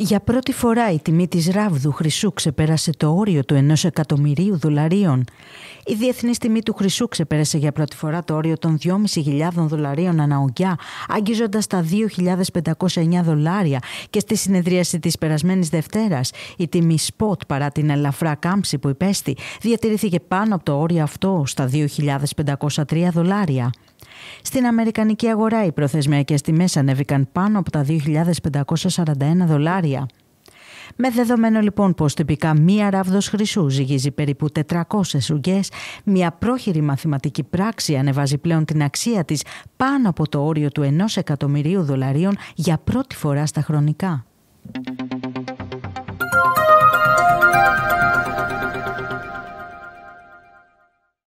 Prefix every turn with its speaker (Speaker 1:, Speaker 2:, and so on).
Speaker 1: Για πρώτη φορά η τιμή της ράβδου χρυσού ξεπέρασε το όριο του 1 εκατομμυρίου δολαρίων. Η διεθνής τιμή του χρυσού ξεπέρασε για πρώτη φορά το όριο των 2.500 δολαρίων αναογκιά, αγγίζοντας τα 2.509 δολάρια και στη συνεδρίαση της περασμένης Δευτέρας η τιμή σποτ παρά την ελαφρά κάμψη που υπέστη διατηρήθηκε πάνω από το όριο αυτό στα 2.503 δολάρια. Στην Αμερικανική αγορά οι προθεσμιακές τιμές ανέβηκαν πάνω από τα 2.541 δολάρια. Με δεδομένο λοιπόν πως τυπικά μία ράβδος χρυσού ζυγίζει περίπου 400 ουγγές, μία πρόχειρη μαθηματική πράξη ανεβάζει πλέον την αξία της πάνω από το όριο του 1 εκατομμυρίου δολαρίων για πρώτη φορά στα χρονικά.